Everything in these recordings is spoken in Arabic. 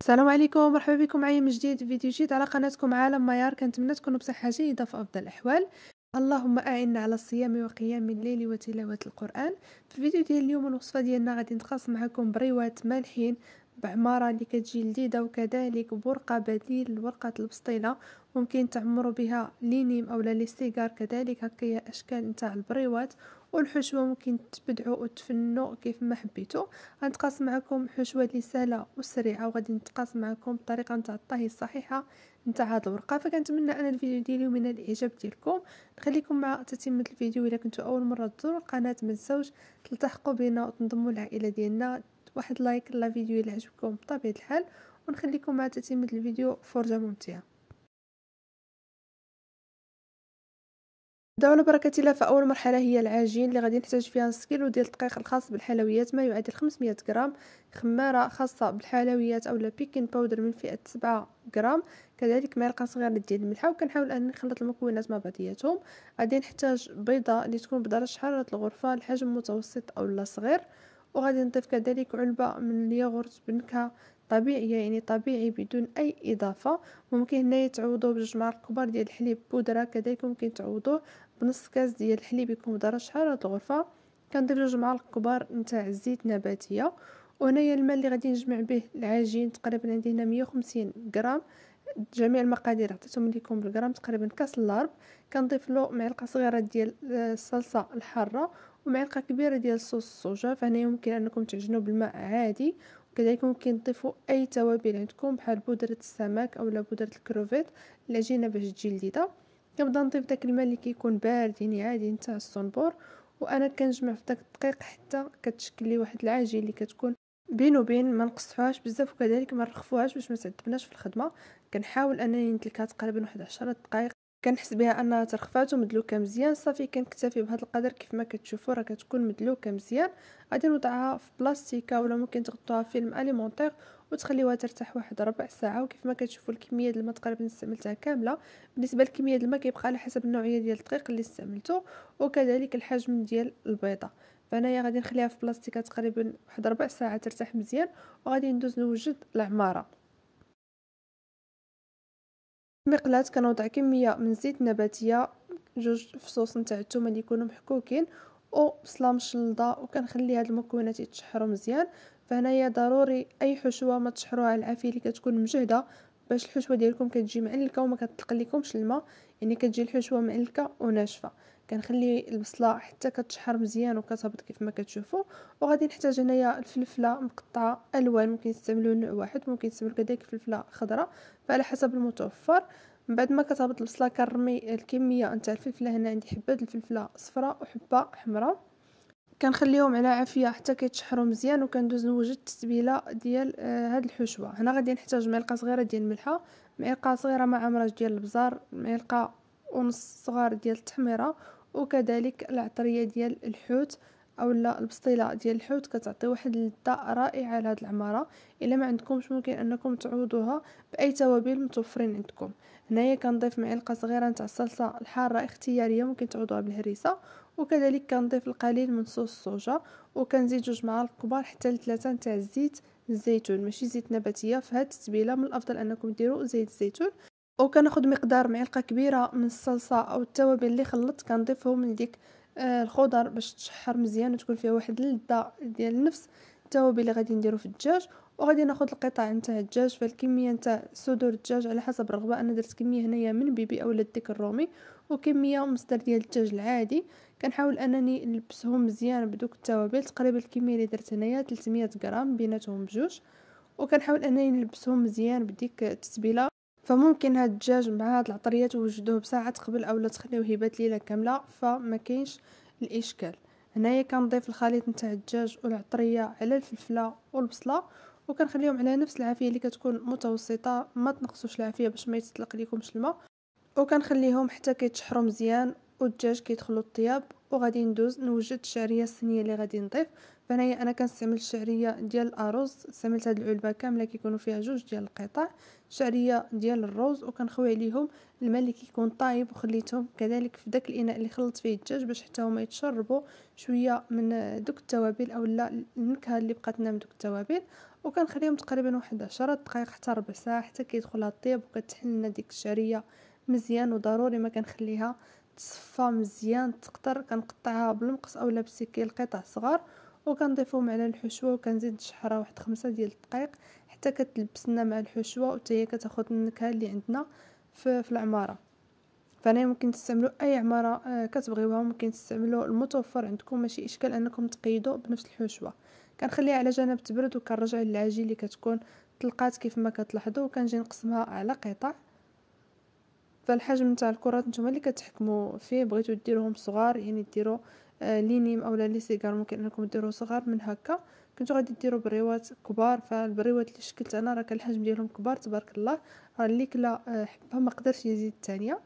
السلام عليكم ومرحبا بكم معايا من جديد في فيديو جديد على قناتكم عالم ميار كنتمنى تكونوا بصحه جيده في افضل الاحوال اللهم اعنا على الصيام وقيام الليل وتلاوه القران في الفيديو ديال اليوم الوصفه ديالنا غادي نتقاسم معكم بريوات مالحين بعمارة اللي كتجي لذيذة وكذلك برقة بديل لورقة البسطيلة ممكن تعمروا بها لينيم أو ليستيغار كذلك هكايا أشكال نتاع البريوات والحشوة ممكن تبدعوا وتفنوا كيف ما حبيتوا غنتقاس معكم حشوة اللي سهلة وسريعة وغادي نتقاس معكم الطريقة نتاع الطهي الصحيحة نتاع هاد الورقة فكنتمنى أن الفيديو ديالي ينال الإعجاب ديالكم نخليكم مع تتمة الفيديو إلا كنتو أول مرة تزوروا القناة ما تنساوش تلتحقوا بنا وتنضموا لعائلة ديالنا واحد لايك لا فيديو الى عجبكم بطبيعه الحال ونخليكم مع تتمه الفيديو فرجه ممتعه دعوا البركه بركه الله فاول مرحله هي العجين اللي غادي نحتاج فيها نص كيلو ديال الدقيق الخاص بالحلويات ما يعادل 500 غرام خماره خاصه بالحلويات اولا بيكين باودر من فئه 7 غرام كذلك معلقه صغيره ديال الملحه وكنحاول ان نخلط المكونات مع بعضياتهم غادي نحتاج بيضه اللي تكون بدرجه حراره الغرفه الحجم متوسط اولا صغير وغادي نضيف كذلك علبة من الياغورت بنكهة طبيعية يعني طبيعي بدون أي إضافة ممكن هنايا تعوضوه بجوج معالق كبار ديال الحليب بودرة كذلك ممكن تعوضوه بنص كاس ديال الحليب يكون درجة حرارة الغرفة كنضيف جوج معالق كبار نتاع الزيت نباتية وهنايا الماء اللي غادي نجمع به العجين تقريبا عندي هنا 150 غرام جميع المقادير عطيتهم لكم بالغرام تقريبا كاس لارب كنضيف له معلقه صغيره ديال آه، الصلصه الحاره ومعلقه كبيره ديال صوص الصوجة فهنا يمكن انكم تعجنوا بالماء عادي وكذلك ممكن تضيفوا اي توابل عندكم بحال بودره السمك اولا بودره الكروفيت العجينه باش تجي لذيذه كنبدا نضيف داك الماء اللي كيكون بارد يعني عادي نتاع الصنبور وانا كنجمع في داك الدقيق حتى كتشكل لي واحد العجين اللي كتكون بين وبين ما نقصفهاش بزاف وكذلك ما نرخفوهاش باش ما تعذبناش في الخدمه كنحاول انني نتلكها تقريبا واحد 10 دقائق كنحس بها انها ترخفات ومدلوكه مزيان صافي كنكتفي بهذا القدر كيف ما كتشوفوا راه كتكون مدلوكه مزيان غادي نوضعها في بلاستيكه ولا ممكن تغطوها فيلم اليمونتير وتخليوها ترتاح واحد ربع ساعه وكيف ما كتشوفوا الكميه ديال الماء تقريبا استعملتها كامله بالنسبه لكميه الماء كيبقى على حسب النوعيه ديال الدقيق اللي استعملته وكذلك الحجم ديال البيضه فانايا غادي نخليها في بلاستيكه تقريبا واحد ربع ساعه ترتاح مزيان وغادي ندوز نوجد العماره مقلاة كنوضع كمية من الزيت النباتية جوج فصوص نتاع الثومه اللي يكونوا محكوكين وبصله مشلضه وكنخلي هاد المكونات يتشحروا مزيان فهنايا ضروري اي حشوه ما تشحروها على العافيه اللي كتكون مجهده باش الحشوه ديالكم كتجي معلكه وما كتلقى لكمش الماء يعني كتجي الحشوه معلكه وناشفه كنخلي البصله حتى كتشحر مزيان وكتهبط كيف ما كتشوفوا وغادي نحتاج هنايا الفلفله مقطعه الوان ممكن تستعملوا نوع واحد ممكن تستعملوا كذلك فلفله خضراء فعلى حسب المتوفر من بعد ما كتهبط البصله كنرمي الكميه نتاع الفلفله هنا عندي حبه الفلفله صفراء وحبه حمراء كنخليهم على عافيه حتى كيتشحروا مزيان وكندوز نوجد التتبيله ديال آه، هاد الحشوه هنا غادي نحتاج معلقه صغيره ديال الملحه معلقه صغيره مع عمرج ديال البزار معلقه ونص صغار ديال التحميره وكذلك العطريه ديال الحوت او لا البسطيله ديال الحوت كتعطي واحد اللذه رائعه لهاد العماره الا ما عندكمش ممكن انكم تعوضوها باي توابل متوفرين عندكم هنايا كنضيف معلقه صغيره نتاع الصلصه الحاره اختياريه ممكن تعوضوها بالهريسه وكذلك كنضيف القليل من صوص الصوجا وكنزيد جوج معالق كبار حتى لثلاثه نتاع الزيت الزيتون ماشي زيت نباتيه فهاد التتبيله من الافضل انكم ديروا زيت الزيتون وكناخد مقدار معلقه كبيره من الصلصه او التوابل اللي خلطت كنضيفهم لديك آه، الخضر باش تشحر مزيان وتكون فيها واحد اللذه ديال نفس التوابل اللي غادي نديرو في الدجاج وغادي ناخذ القطع نتاع الدجاج فالكميه نتاع صدور الدجاج على حسب الرغبه انا درت كميه هنايا من بيبي اولا الديك الرومي وكميه مصدر ديال الدجاج العادي كنحاول انني نلبسهم مزيان بدوك التوابل تقريبا الكميه اللي درت هنايا 300 غرام بيناتهم بجوج وكنحاول انني نلبسهم مزيان بديك التتبيله فممكن هاد الدجاج مع هاد العطريه توجدوه بساعات قبل اولا تخليوه يبات ليله كامله فما كاينش الاشكال هنايا كنضيف الخليط نتاع الدجاج والعطريه على الفلفله والبصله وكنخليهم على نفس العافيه اللي كتكون متوسطه ما تنقصوش العافيه باش ما يتسلق لكمش الماء وكنخليهم حتى كيتشحروا مزيان والدجاج كيدخلوا الطياب وغادي ندوز نوجد الشعريه الصينيه اللي غادي نضيف فهنايا انا كنستعمل الشعريه ديال الارز استعملت هذه العلبه كامله كيكونوا فيها جوج ديال القطع شعريه ديال الروز وكنخوي عليهم الماء اللي كيكون طايب وخليتهم كذلك في داك الاناء اللي خلطت فيه الدجاج باش حتى هما يتشربوا شويه من دوك التوابل اولا النكهه اللي بقات لنا من دوك التوابل وكنخليهم تقريبا واحد 10 دقائق حتى ربع ساعه حتى كيدخلها الطيب وكتحل لنا ديك الشعريه مزيان وضروري ما كنخليها تصفى مزيان تقطر كنقطعها بالمقص اولا بسكين قطع صغار وكنضيفهم على الحشوه وكنزيد الشحره واحد خمسة ديال الدقائق حتى كتلبسنا مع الحشوه وحتى هي كتاخذ النكهه اللي عندنا في, في العماره فانا ممكن تستعملوا اي عماره آه، كتبغيوها ممكن تستعملوا المتوفر عندكم ماشي اشكال انكم تقيدوا بنفس الحشوه كنخليها على جنب تبرد وكنرجع للعجين اللي كتكون طلقات كيف ما كتلاحظوا وكنجي نقسمها على قطع فالحجم نتاع الكرات نتوما اللي كتحكموا فيه بغيتو ديروهم صغار يعني ديروا آه، لينيم اولا لي سيغار ممكن انكم ديروا صغار من هكا كنتو غادي ديروا بريوات كبار فالبريوات اللي شكلت انا راه كان الحجم ديالهم كبار تبارك الله راه اللي كلا آه، حبه ما قدرش يزيد الثانيه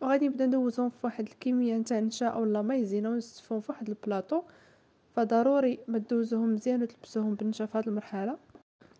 وغادي نبدا ندوزهم في واحد الكميه نتاع النشا ولا ما يزينا ونستفهم في واحد البلاطو فضروري ما تدوزوهم مزيان وتلبسوهم بالنشا في هذه المرحله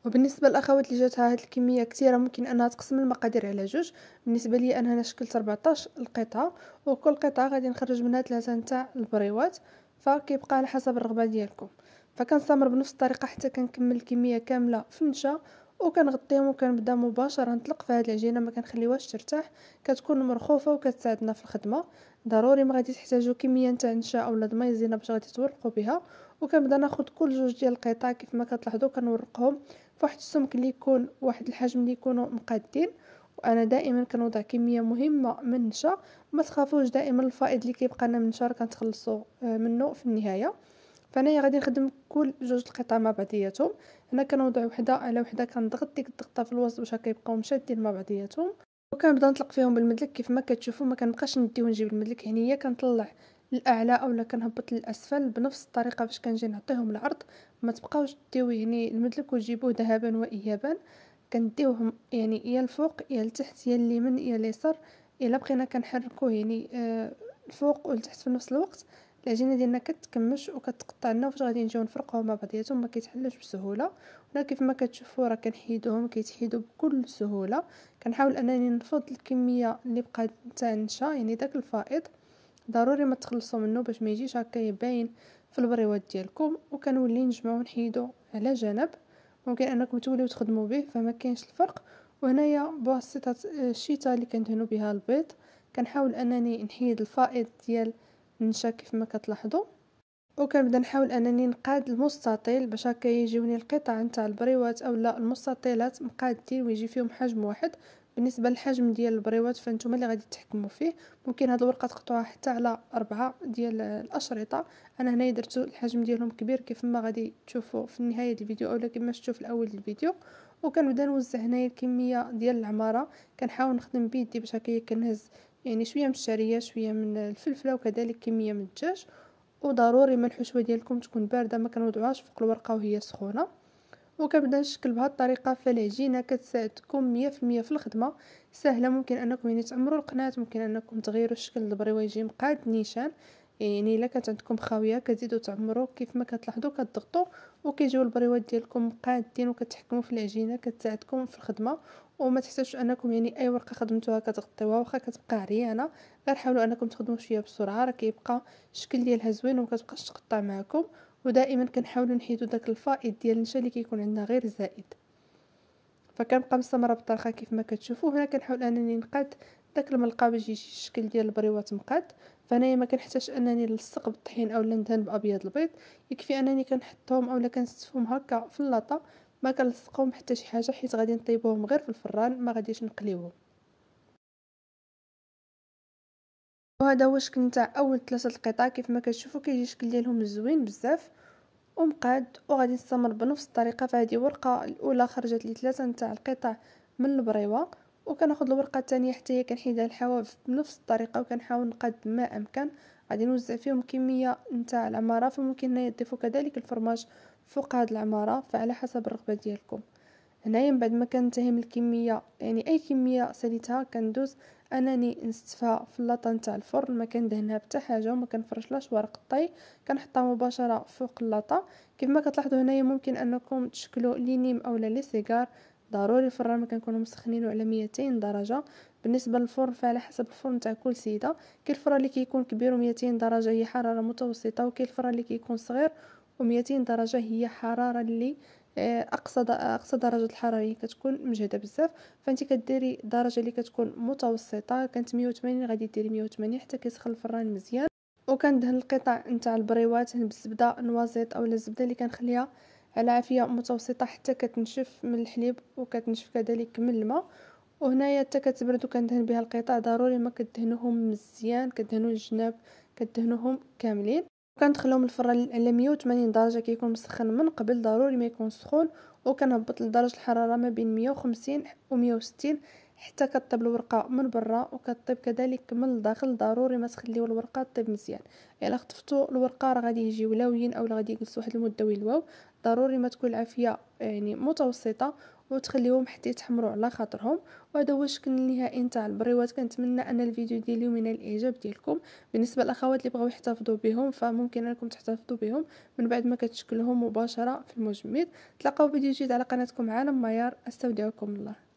وبالنسبه للاخوات اللي جاتها هذه الكميه كثيره ممكن انها تقسم المقادير على جوج بالنسبه لي انا هنا شكلت 14 القطعه وكل قطعه غادي نخرج منها ثلاثه نتاع البريوات فكيبقى على حسب الرغبه ديالكم فكنستمر بنفس الطريقه حتى كنكمل الكميه كامله في النشا وكنغطيهم وكنبدا مباشره نطلق في هذه العجينه ما كنخليوهاش ترتاح كتكون مرخوفه وكتساعدنا في الخدمه ضروري ما غادي تحتاجوا كميه نتاع نشا اولا المايزينا باش غادي تورقوا بها وكنبدا ناخذ كل جوج ديال القطع كيف ما كتلاحظوا كنورقهم فواحد السمك اللي يكون واحد الحجم اللي يكونوا مقادين وانا دائما كنوضع كميه مهمه من النشا ما تخافوش دائما الفائض اللي كيبقى لنا من النشا راه كنتخلصوا آه، منه في النهايه فانايا غادي نخدم كل جوج القطع مع بعضياتهم هنا كنوضع وحده على وحده كنضغط ديك الضغطه في الوسط باش كيبقاو مشادين مع بعضياتهم وكنبدا نطلق فيهم بالمدلك كيف ما كتشوفوا ما كنبقاش نديو ونجيب المدلك هنايا كنطلع الاعلى اولا كنهبط للاسفل بنفس الطريقه فاش كنجي نعطيهم العرض ما تبقاوش ديو يعني المدلك وتجيبوه ذهبا وايابا كنديوهم يعني يا الفوق يا التحت يا اليمين يا اليسار الا بقينا كنحركوه يعني آه الفوق والتحت في نفس الوقت العجينه ديالنا كتكمش وكتقطع لنا فاش غادي نجيو نفرقوهم مع بعضياتهم ما كيتحلوش بسهوله ولا كيف ما كتشوفوا راه كنحيدوهم كيتحيدوا بكل سهوله كنحاول انني نفض الكميه اللي بقات تنشا يعني داك الفائض ضروري ما تخلصوا منه باش ما يجيش هكا يبين في البريوات ديالكم وكنولي نجمعو ونحيدو على جنب ممكن انكم توليو تخدموا به فما كاينش الفرق وهنايا بواسطه الشيطة اللي كندهنوا بها البيض كنحاول انني نحيد الفائض ديال النشا كيف ما كتلاحظوا وكنبدا نحاول انني نقاد المستطيل باش هكا يجيوني القطع نتاع البريوات اولا المستطيلات مقادين ويجي فيهم حجم واحد بالنسبه للحجم ديال البريوات فانتوما اللي غادي تحكموا فيه ممكن هاد الورقه تقطعوها حتى على أربعة ديال الاشرطه انا هنايا درتو الحجم ديالهم كبير كيف ما غادي تشوفوا في نهايه الفيديو اولا كما شفتوا في الاول الفيديو وكنبدا نوزع هنايا الكميه ديال العماره كنحاول نخدم بيدي باش هكايا كنهز يعني شويه من الشعريه شويه من الفلفله وكذلك كميه من الدجاج وضروري ما الحشوه ديالكم تكون بارده ما كنوضعوهاش فوق الورقه وهي سخونه وكنبدا نشكل بهذه الطريقه فالعجينه كتساعدكم 100% في, في الخدمه سهله ممكن انكم يعني تعمروا القناه ممكن انكم تغيروا الشكل ويجي مقاد نيشان يعني الا كانت عندكم خاويه كتزيدوا تعمروا كيف ما كتلاحظوا كتضغطوا وكيجيو البريوات ديالكم قادين وكتحكموا في العجينه كتساعدكم في الخدمه وما تحتاجوش انكم يعني اي ورقه خدمتوها كتغطيوها واخا كتبقى عريانه غير حاولوا انكم تخدموا شويه بسرعه راه كيبقى الشكل ديالها زوين وما كتبقاش تقطع معكم ودائما كنحاولوا نحيدو داك الفائض ديال النشا اللي كيكون عندنا غير زائد فكنبقى مستمره بالطرخه كيف ما كتشوفوا هنا كنحاول انني نقاد داك الملقى باش يجي الشكل ديال البريوات مقاد فهنايا ما كنحتاجش انني نلصق بالطحين اولا ندهن بابيض البيض يكفي انني كنحطهم اولا كنستفهم هكا في اللاطه ما كنلصقهم حتى شي حاجه حيت غادي نطيبوهم غير في الفران ما غاديش نقليوهم وهذا شكل نتاع اول ثلاثه القطع كيف ما كتشوفوا كيجي الشكل ديالهم زوين بزاف ومقاد وغادي نستمر بنفس الطريقه فهذه ورقه الاولى خرجت لي ثلاثه نتاع القطع من البريوه وكناخذ الورقه الثانيه حتى هي كنحيدها الحواف بنفس الطريقه وكنحاول نقاد ما امكن غادي نوزع فيهم كميه نتاع العماره فممكن نضيفوا كذلك الفرماج فوق هذه العماره فعلى حسب الرغبه ديالكم هنايا من بعد ما كنتهي من الكميه يعني اي كميه ساليتها كندوز انني نستفها في اللاطه نتاع الفرن ما كندهنها حتى حاجه وما كنفرشلاش ورق الطي كنحطها مباشره فوق كيف ما كتلاحظوا هنايا ممكن انكم تشكلوا لينيم اولا لي سيغار ضروري الفران ما كنكونوا مسخنينو على 200 درجه بالنسبه للفرن فعلى حسب الفرن تاع كل سيده كاين الفرن اللي كيكون كبير و200 درجه هي حراره متوسطه وكاين الفرن اللي كيكون صغير و200 درجه هي حراره اللي اقصى اقصى درجه الحراره هي كتكون مجهده بزاف فانت كديري درجه اللي كتكون متوسطه كانت 180 غادي ديري 180 حتى كيسخن الفران مزيان وكندهن القطع نتاع البريوات بالزبده نوازيط اولا الزبده اللي كنخليها على عافيه متوسطه حتى كتنشف من الحليب وكتنشف كذلك من الماء وهنايا حتى كتبرد وكندهن بها القطع ضروري ما كدهنوهم مزيان كدهنوا الجناب كدهنوهم كاملين وكندخلهم الفرن على 180 درجه كيكون مسخن من قبل ضروري ما يكون سخون وكنهبط لدرجه الحراره ما بين 150 و 160 حتى كطيب الورقه من برا وكطيب كذلك من الداخل ضروري ما تخليو الورقه طيب مزيان الا يعني خطفتو الورقه راه غادي يجيو لاوين او غادي يجلس واحد المده ويلواو ضروري ما تكون العافيه يعني متوسطه وتخليهم حتى يتحمروا على خاطرهم وهذا هو الشكل النهائي نتاع البريوات كنتمنى ان الفيديو ديال اليوم ينال الاعجاب ديالكم بالنسبه للاخوات اللي بغاو يحتفظوا بهم فممكن انكم تحتفظوا بهم من بعد ما كتشكلهم مباشره في المجمد تلقاو فيديو جديد على قناتكم عالم ميار استودعكم الله